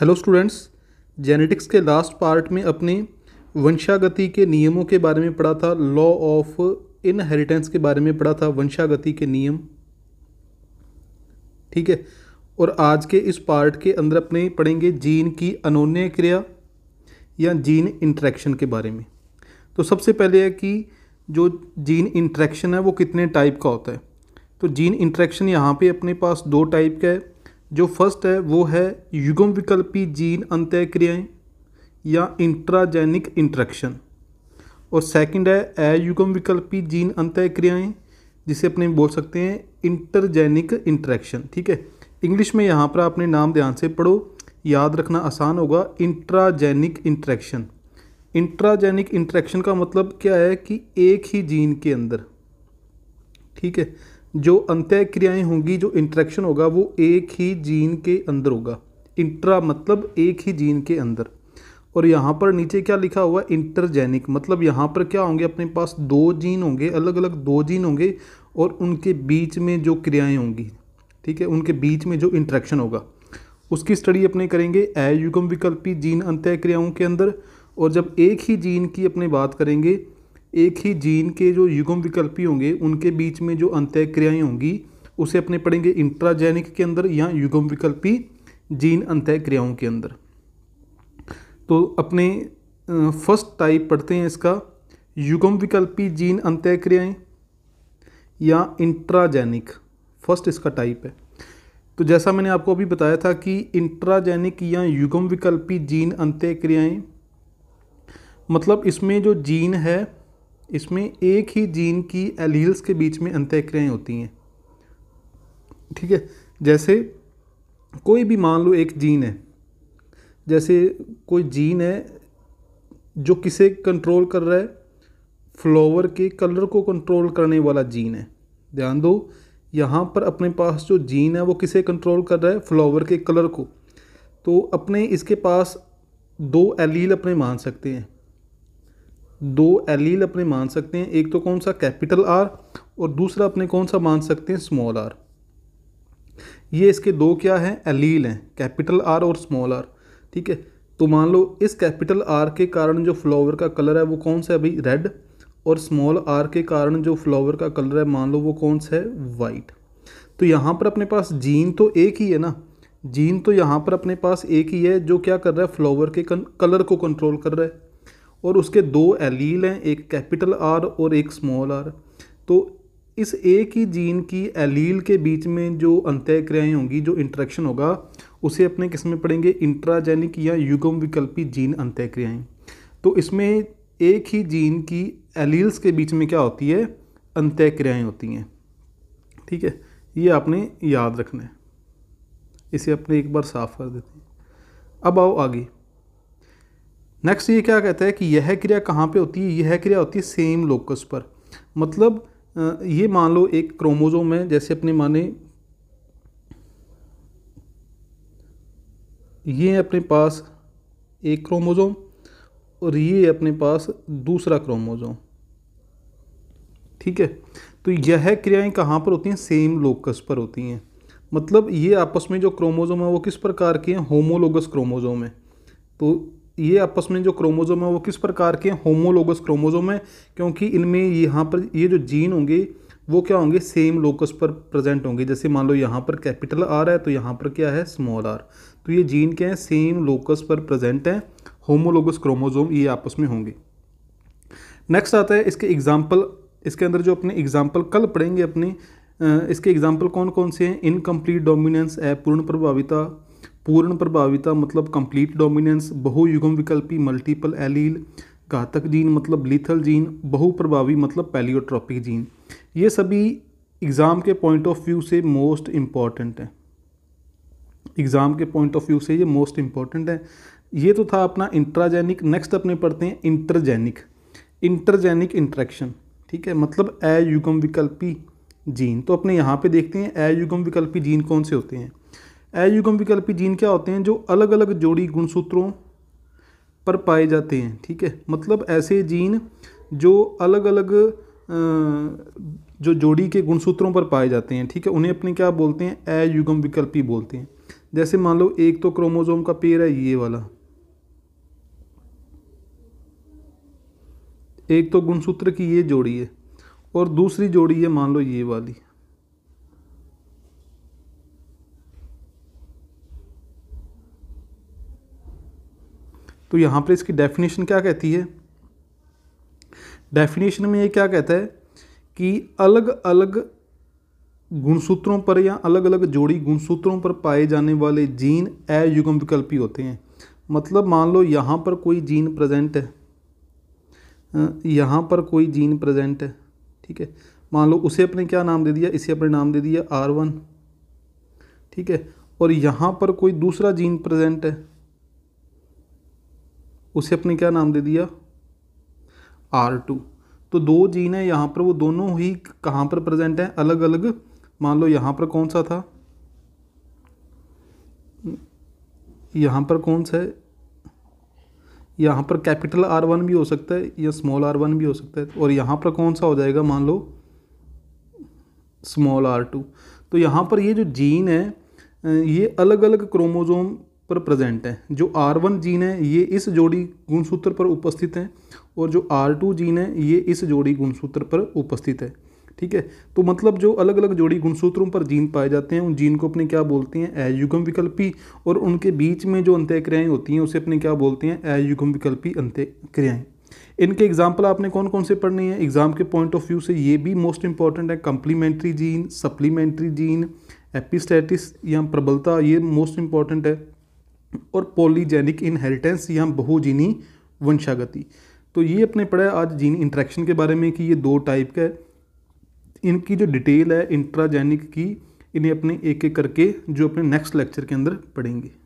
hello students genetics के last part में अपने वंशागति के नियमों के बारे में पढ़ा था लॉ ऑफ इनहेरिटेंस के बारे में पढ़ा था वंशागति के नियम ठीक है और आज के इस पार्ट के अंदर अपने पढ़ेंगे जीन की अनोन्य क्रिया या जीन इंट्रैक्शन के बारे में तो सबसे पहले है कि जो जीन इंट्रैक्शन है वो कितने टाइप का होता है तो जीन इंट्रैक्शन यहाँ पर अपने पास दो टाइप का है जो फर्स्ट है वो है युगम विकल्पी जीन अंत्यक्रियाएँ या इंट्राजेनिक इंट्रैक्शन और सेकंड है अयुगम विकल्पी जीन अंत्यक्रियाएँ जिसे अपने बोल सकते हैं इंटरजेनिक इंट्रैक्शन ठीक है इंग्लिश में यहाँ पर अपने नाम ध्यान से पढ़ो याद रखना आसान होगा इंट्राजेनिक इंट्रैक्शन इंट्राजेनिक इंट्रैक्शन का मतलब क्या है कि एक ही जीन के अंदर ठीक है जो अंत्य क्रियाएँ होंगी जो इंट्रैक्शन होगा वो एक ही जीन के अंदर होगा इंट्रा मतलब एक ही जीन के अंदर और यहाँ पर नीचे क्या लिखा हुआ है इंटरजेनिक मतलब यहाँ पर क्या होंगे अपने पास दो जीन होंगे अलग अलग दो जीन होंगे और उनके बीच में जो क्रियाएँ होंगी ठीक है उनके बीच में जो इंट्रैक्शन होगा उसकी स्टडी अपने करेंगे अयुगम विकल्पी जीन अंत्य क्रियाओं के अंदर और जब एक ही जीन की अपने बात करेंगे एक ही जीन के जो युगम विकल्पी होंगे उनके बीच में जो अंत्य क्रियाएँ होंगी उसे अपने पढ़ेंगे इंट्राजेनिक के अंदर या युगम विकल्पी जीन अंत्य क्रियाओं के अंदर तो अपने फर्स्ट टाइप पढ़ते हैं इसका युगम विकल्पी जीन अंत्य क्रियाएँ या इंट्राजेनिक फर्स्ट इसका टाइप है तो जैसा मैंने आपको अभी बताया था कि इंट्राजेनिक या युगम विकल्पी जीन अंत्य क्रियाएँ मतलब इसमें जो जीन है इसमें एक ही जीन की एलील्स के बीच में अंत्यक्रियाएँ होती हैं ठीक है जैसे कोई भी मान लो एक जीन है जैसे कोई जीन है जो किसे कंट्रोल कर रहा है फ्लावर के कलर को कंट्रोल करने वाला जीन है ध्यान दो यहाँ पर अपने पास जो जीन है वो किसे कंट्रोल कर रहा है फ्लावर के कलर को तो अपने इसके पास दो एलील अपने मान सकते हैं दो एलील अपने मान सकते हैं एक तो कौन सा कैपिटल आर और दूसरा अपने कौन सा मान सकते हैं स्मॉल आर ये इसके दो क्या हैं एलील हैं कैपिटल आर और स्मॉल आर ठीक है तो मान लो इस कैपिटल आर के कारण जो फ्लावर का कलर है वो कौन सा है भाई रेड और स्मॉल आर के कारण जो फ्लावर का कलर है मान लो वो कौन सा है वाइट तो यहाँ पर अपने पास जीन तो एक ही है ना जीन तो यहाँ पर अपने पास एक ही है जो क्या कर रहा है फ्लावर के कलर को कंट्रोल कर रहा है और उसके दो एलील हैं एक कैपिटल आर और एक स्मॉल आर तो इस एक ही जीन की एलील के बीच में जो अंत्य क्रियाएँ होंगी जो इंट्रैक्शन होगा उसे अपने किस्म में पड़ेंगे इंट्राजेनिक या युगम विकल्पी जीन अंत्य क्रियाएँ तो इसमें एक ही जीन की एलील्स के बीच में क्या होती है अंत्य क्रियाएँ होती हैं ठीक है ये आपने याद रखना है इसे अपने एक बार साफ़ कर देते हैं अब आओ आगे नेक्स्ट ये क्या कहता है कि यह क्रिया कहाँ पे होती है यह क्रिया होती है सेम लोकस पर मतलब ये मान लो एक क्रोमोजोम है जैसे अपने माने ये अपने पास एक क्रोमोजोम और ये अपने पास दूसरा क्रोमोजोम ठीक है तो यह क्रियाएं कहाँ पर होती हैं सेम लोकस पर होती हैं मतलब ये आपस में जो क्रोमोजोम है वो किस प्रकार के हैं होमोलोगस क्रोमोजोम है तो ये आपस में जो क्रोमोजोम है वो किस प्रकार के होमोलोगस क्रोमोजोम है क्योंकि इनमें यहाँ पर ये जो जीन होंगे वो क्या होंगे सेम लोकस पर प्रेजेंट होंगे जैसे मान लो यहाँ पर कैपिटल आर है तो यहाँ पर क्या है स्मॉल आर तो ये जीन क्या है सेम लोकस पर प्रेजेंट है होमोलोगस क्रोमोजोम ये आपस में होंगे नेक्स्ट आता है इसके एग्जाम्पल इसके अंदर जो अपने एग्जाम्पल कल पढ़ेंगे अपने इसके एग्जाम्पल कौन कौन से हैं इनकम्प्लीट डोमिनेंस पूर्ण प्रभाविता पूर्ण प्रभाविता मतलब कंप्लीट डोमिनेंस बहुयुगम विकल्पी मल्टीपल एलील घातक जीन मतलब लिथल जीन बहुप्रभावी मतलब पैलियोट्रॉपिक जीन ये सभी एग्ज़ाम के पॉइंट ऑफ व्यू से मोस्ट इम्पॉर्टेंट हैं एग्ज़ाम के पॉइंट ऑफ व्यू से ये मोस्ट इम्पॉर्टेंट है ये तो था अपना इंट्राजेनिक नेक्स्ट अपने पढ़ते हैं इंटरजेनिक इंटरजेनिक इंट्रैक्शन ठीक है मतलब अयुगम विकल्पी जीन तो अपने यहाँ पे देखते हैं अयुगम विकल्पी जीन कौन से होते हैं अयुगम विकल्पी जीन क्या होते हैं जो अलग अलग जोड़ी गुणसूत्रों पर पाए जाते हैं ठीक है मतलब ऐसे जीन जो अलग अलग जो जोड़ी के गुणसूत्रों पर पाए जाते हैं ठीक है उन्हें अपने क्या बोलते हैं अयुगम विकल्पी बोलते हैं जैसे मान लो एक तो क्रोमोजोम का पेड़ है ये वाला एक तो गुणसूत्र की ये जोड़ी है और दूसरी जोड़ी है मान लो ये वाली तो यहाँ पर इसकी डेफिनेशन क्या कहती है डेफिनेशन में ये क्या कहता है कि अलग अलग गुणसूत्रों पर या अलग अलग जोड़ी गुणसूत्रों पर पाए जाने वाले जीन अयुगम विकल्पी होते हैं मतलब मान लो यहाँ पर कोई जीन प्रेजेंट है यहाँ पर कोई जीन प्रेजेंट है ठीक है मान लो उसे अपने क्या नाम दे दिया इसे अपने नाम दे दिया आर वन ठीक है और यहाँ पर कोई दूसरा जीन प्रेजेंट है उसे अपने क्या नाम दे दिया आर टू तो दो जीन है यहाँ पर वो दोनों ही कहाँ पर प्रेजेंट हैं अलग अलग मान लो यहाँ पर कौन सा था यहाँ पर कौन सा है यहाँ पर कैपिटल आर वन भी हो सकता है या स्मॉल आर वन भी हो सकता है और यहाँ पर कौन सा हो जाएगा मान लो स्मॉल आर टू तो यहाँ पर ये जो जीन है ये अलग अलग क्रोमोजोम पर प्रेजेंट है जो आर वन जीन है ये इस जोड़ी गुणसूत्र पर उपस्थित हैं और जो आर टू जीन है ये इस जोड़ी गुणसूत्र पर उपस्थित है ठीक है तो मतलब जो अलग अलग जोड़ी गुणसूत्रों पर जीन पाए जाते हैं उन जीन को अपने क्या बोलते हैं अयुगम विकल्पी और उनके बीच में जो अंत्यक्रियाएँ होती हैं उसे अपने क्या बोलते हैं अयुगम विकल्पी अंत्यक्रियाएँ इनके एग्जाम्पल आपने कौन कौन से पढ़ने हैं एग्जाम के पॉइंट ऑफ व्यू से ये भी मोस्ट इंपॉर्टेंट है complementary gene supplementary gene epistasis या प्रबलता ये मोस्ट इंपॉर्टेंट है और पॉलीजेनिक इनहेरिटेंस या बहुजीनी वंशागति तो ये अपने पढ़ा आज जीन इंट्रैक्शन के बारे में कि ये दो टाइप का है इनकी जो डिटेल है इंट्राजेनिक की इन्हें अपने एक एक करके जो अपने नेक्स्ट लेक्चर के अंदर पढ़ेंगे